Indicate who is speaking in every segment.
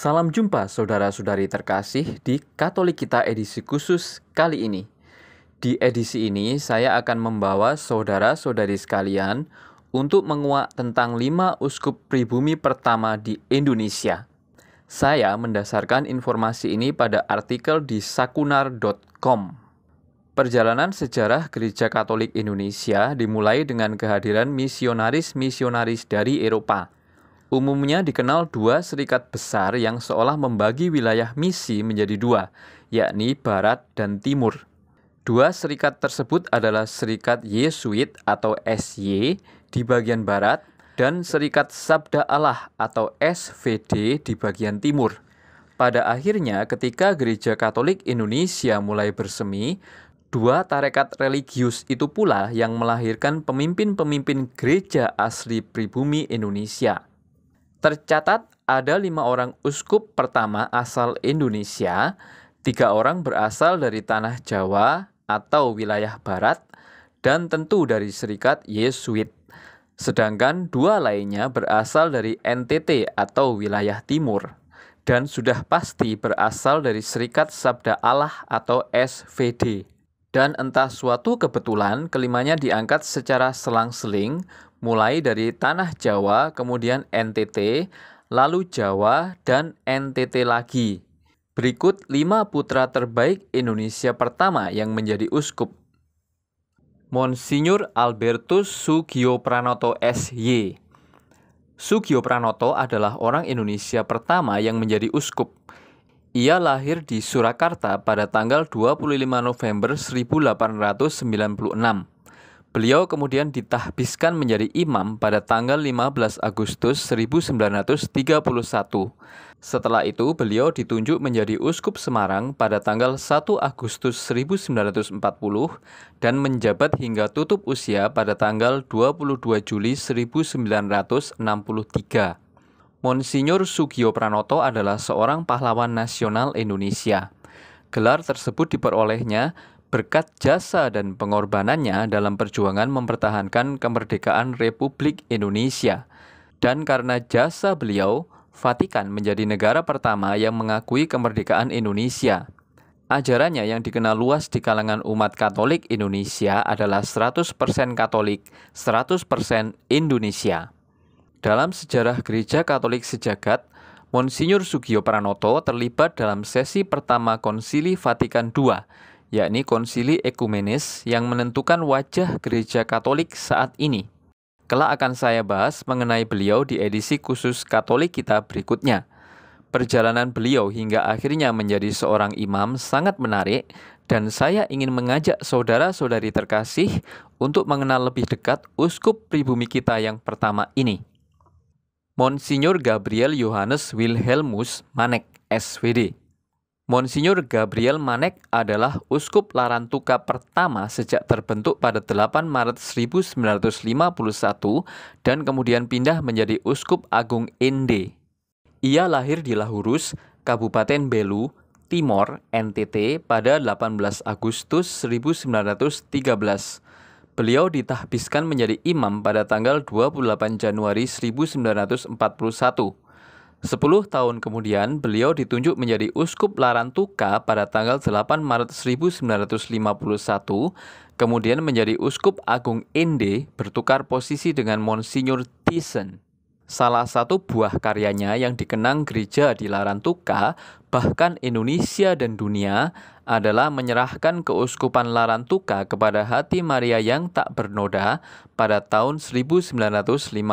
Speaker 1: Salam jumpa saudara-saudari terkasih di Katolik Kita edisi khusus kali ini. Di edisi ini saya akan membawa saudara-saudari sekalian untuk menguak tentang lima uskup pribumi pertama di Indonesia. Saya mendasarkan informasi ini pada artikel di sakunar.com. Perjalanan sejarah Gereja Katolik Indonesia dimulai dengan kehadiran misionaris-misionaris dari Eropa – Umumnya dikenal dua serikat besar yang seolah membagi wilayah misi menjadi dua, yakni barat dan timur. Dua serikat tersebut adalah Serikat Yesuit atau SY di bagian barat dan Serikat Sabda Allah atau SVD di bagian timur. Pada akhirnya, ketika Gereja Katolik Indonesia mulai bersemi, dua tarekat religius itu pula yang melahirkan pemimpin-pemimpin gereja asli pribumi Indonesia. Tercatat ada lima orang uskup pertama asal Indonesia, tiga orang berasal dari tanah Jawa atau wilayah barat, dan tentu dari Serikat Yesuit. Sedangkan dua lainnya berasal dari NTT atau wilayah timur, dan sudah pasti berasal dari Serikat Sabda Allah atau SVD. Dan entah suatu kebetulan, kelimanya diangkat secara selang-seling, mulai dari tanah Jawa, kemudian NTT, lalu Jawa, dan NTT lagi. Berikut 5 putra terbaik Indonesia pertama yang menjadi uskup. Monsinyur Albertus Sugio Pranoto SY Sugio Pranoto adalah orang Indonesia pertama yang menjadi uskup. Ia lahir di Surakarta pada tanggal 25 November 1896. Beliau kemudian ditahbiskan menjadi imam pada tanggal 15 Agustus 1931. Setelah itu, beliau ditunjuk menjadi uskup Semarang pada tanggal 1 Agustus 1940 dan menjabat hingga tutup usia pada tanggal 22 Juli 1963. Monsinyur Sugio Pranoto adalah seorang pahlawan nasional Indonesia. Gelar tersebut diperolehnya berkat jasa dan pengorbanannya dalam perjuangan mempertahankan kemerdekaan Republik Indonesia. Dan karena jasa beliau, Vatikan menjadi negara pertama yang mengakui kemerdekaan Indonesia. Ajarannya yang dikenal luas di kalangan umat Katolik Indonesia adalah 100% Katolik, 100% Indonesia. Dalam sejarah gereja Katolik sejagat, Monsinyur Sugio Pranoto terlibat dalam sesi pertama Konsili Vatikan II, yakni Konsili Ekumenis yang menentukan wajah gereja Katolik saat ini. Kelak akan saya bahas mengenai beliau di edisi khusus Katolik kita berikutnya. Perjalanan beliau hingga akhirnya menjadi seorang imam sangat menarik dan saya ingin mengajak saudara-saudari terkasih untuk mengenal lebih dekat uskup pribumi kita yang pertama ini. Monsignor Gabriel Johannes Wilhelmus Manek, SVD. Monsignor Gabriel Manek adalah uskup Larantuka pertama sejak terbentuk pada 8 Maret 1951 dan kemudian pindah menjadi uskup agung Ende. Ia lahir di Lahurus, Kabupaten Belu, Timor, NTT pada 18 Agustus 1913 Beliau ditahbiskan menjadi imam pada tanggal 28 Januari 1941. Sepuluh tahun kemudian, beliau ditunjuk menjadi Uskup Larantuka pada tanggal 8 Maret 1951, kemudian menjadi Uskup Agung Ende bertukar posisi dengan Monsinyur Thyssen. Salah satu buah karyanya yang dikenang gereja di Larantuka, bahkan Indonesia dan dunia, adalah menyerahkan keuskupan Larantuka kepada hati Maria yang tak bernoda pada tahun 1954.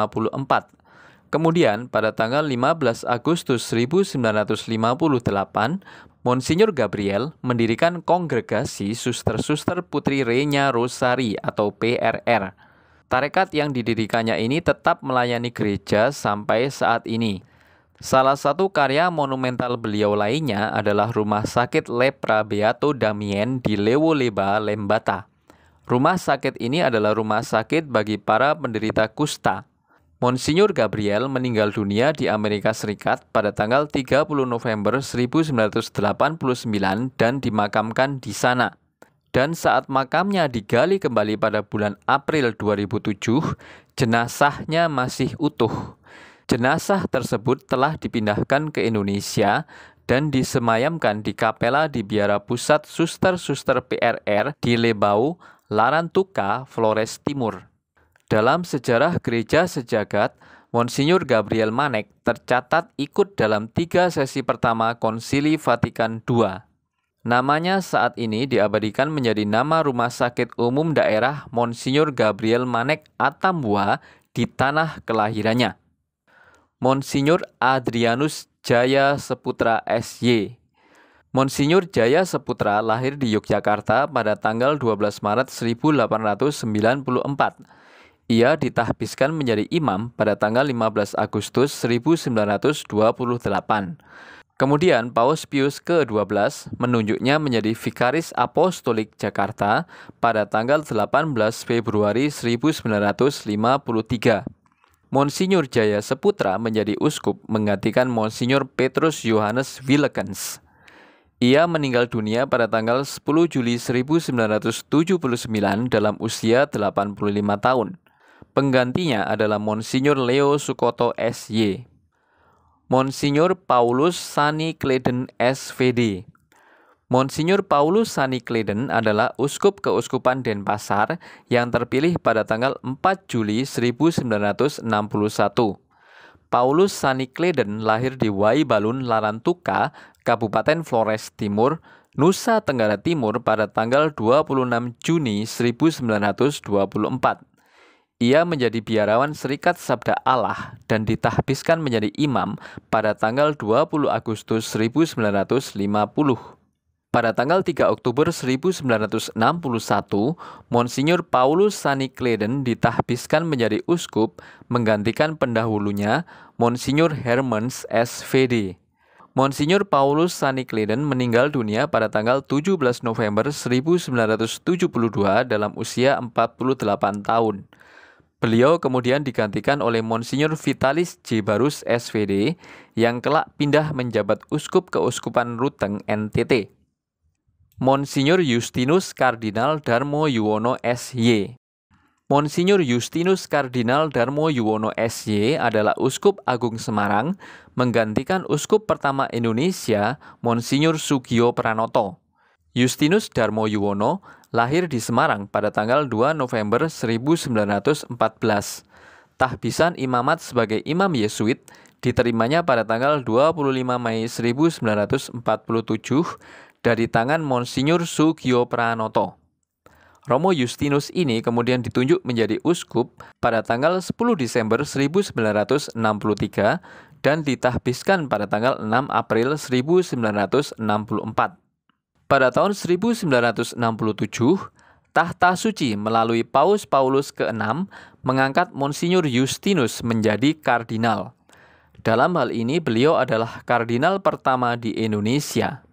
Speaker 1: Kemudian, pada tanggal 15 Agustus 1958, Monsinyur Gabriel mendirikan Kongregasi Suster-Suster Putri Renya Rosari atau PRR Tarekat yang didirikannya ini tetap melayani gereja sampai saat ini. Salah satu karya monumental beliau lainnya adalah Rumah Sakit Lepra Beato Damien di Lewo Lembata. Rumah sakit ini adalah rumah sakit bagi para penderita kusta. Monsinyur Gabriel meninggal dunia di Amerika Serikat pada tanggal 30 November 1989 dan dimakamkan di sana dan saat makamnya digali kembali pada bulan April 2007, jenazahnya masih utuh. Jenazah tersebut telah dipindahkan ke Indonesia dan disemayamkan di kapela di biara pusat suster-suster PRR di Lebau, Larantuka, Flores Timur. Dalam sejarah gereja sejagat, Monsinyur Gabriel Manek tercatat ikut dalam tiga sesi pertama Konsili Vatikan II. Namanya saat ini diabadikan menjadi nama Rumah Sakit Umum Daerah Monsinyur Gabriel Manek Atambua di tanah kelahirannya. Monsinyur Adrianus Jaya Seputra SY. Monsinyur Jaya Seputra lahir di Yogyakarta pada tanggal 12 Maret 1894. Ia ditahbiskan menjadi imam pada tanggal 15 Agustus 1928. Kemudian Paus Pius ke-12 menunjuknya menjadi Vikaris Apostolik Jakarta pada tanggal 18 Februari 1953. Monsinyur Jaya Seputra menjadi uskup menggantikan Monsinyur Petrus Johannes Willekens. Ia meninggal dunia pada tanggal 10 Juli 1979 dalam usia 85 tahun. Penggantinya adalah Monsinyur Leo Sukoto SY. Monsinyur Paulus Sani Kleden SVD. Monsinyur Paulus Sani Kleden adalah uskup keuskupan Denpasar yang terpilih pada tanggal 4 Juli 1961. Paulus Sani Kleden lahir di Wai Balun Larantuka, Kabupaten Flores Timur, Nusa Tenggara Timur pada tanggal 26 Juni 1924. Ia menjadi biarawan Serikat Sabda Allah dan ditahbiskan menjadi imam pada tanggal 20 Agustus 1950. Pada tanggal 3 Oktober 1961, Monsinyur Paulus Sani Kleden ditahbiskan menjadi uskup menggantikan pendahulunya Monsinyur Hermans SVD. Monsinyur Paulus Sani Kleden meninggal dunia pada tanggal 17 November 1972 dalam usia 48 tahun. Beliau kemudian digantikan oleh Monsignor Vitalis J. Barus SVD yang kelak pindah menjabat uskup keuskupan Ruteng NTT. Monsignor Justinus Kardinal Darmo Yuwono SY Monsignor Justinus Kardinal Darmo Yuwono SY adalah Uskup Agung Semarang, menggantikan Uskup pertama Indonesia, Monsignor Sugio Pranoto. Justinus Darmo Yuwono lahir di Semarang pada tanggal 2 November 1914. Tahbisan imamat sebagai imam Yesuit diterimanya pada tanggal 25 Mei 1947 dari tangan Monsinyur Sugio Pranoto. Romo Justinus ini kemudian ditunjuk menjadi uskup pada tanggal 10 Desember 1963 dan ditahbiskan pada tanggal 6 April 1964. Pada tahun 1967, tahta suci melalui Paus Paulus ke-6 mengangkat Monsinyur Justinus menjadi kardinal. Dalam hal ini beliau adalah kardinal pertama di Indonesia.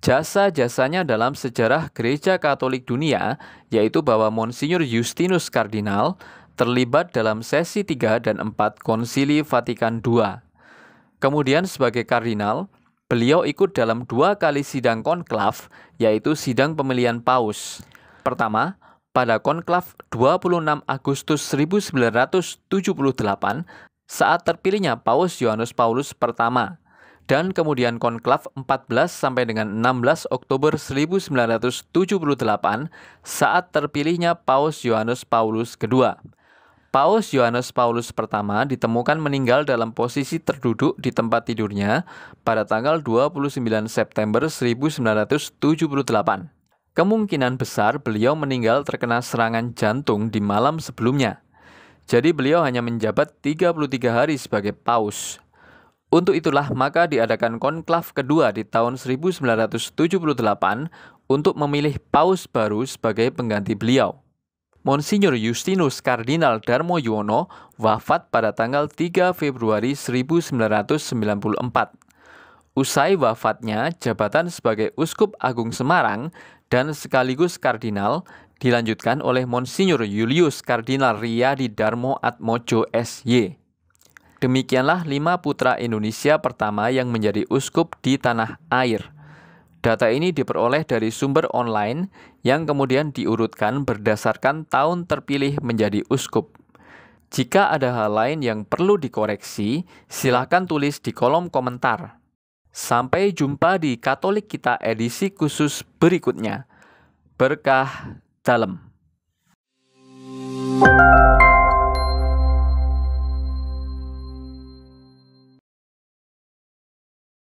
Speaker 1: Jasa-jasanya dalam sejarah gereja Katolik dunia yaitu bahwa Monsinyur Justinus kardinal terlibat dalam sesi 3 dan 4 Konsili Vatikan II. Kemudian sebagai kardinal, Beliau ikut dalam dua kali sidang konklav, yaitu sidang pemilihan paus. Pertama, pada konklav 26 Agustus 1978 saat terpilihnya Paus Yohanes Paulus pertama dan kemudian konklav 14 sampai dengan 16 Oktober 1978 saat terpilihnya Paus Yohanes Paulus kedua. Paus Yohanes Paulus pertama ditemukan meninggal dalam posisi terduduk di tempat tidurnya pada tanggal 29 September 1978. Kemungkinan besar beliau meninggal terkena serangan jantung di malam sebelumnya. Jadi beliau hanya menjabat 33 hari sebagai paus. Untuk itulah maka diadakan konklav kedua di tahun 1978 untuk memilih paus baru sebagai pengganti beliau. Monsinyur Justinus Kardinal Darmo Yuwono wafat pada tanggal 3 Februari 1994. Usai wafatnya, jabatan sebagai Uskup Agung Semarang dan sekaligus kardinal dilanjutkan oleh Monsinyur Julius Kardinal Riyadi Darmo Atmojo SY. Demikianlah lima putra Indonesia pertama yang menjadi uskup di tanah air. Data ini diperoleh dari sumber online yang kemudian diurutkan berdasarkan tahun terpilih menjadi uskup. Jika ada hal lain yang perlu dikoreksi, silahkan tulis di kolom komentar. Sampai jumpa di Katolik Kita edisi khusus berikutnya. Berkah dalam. thank you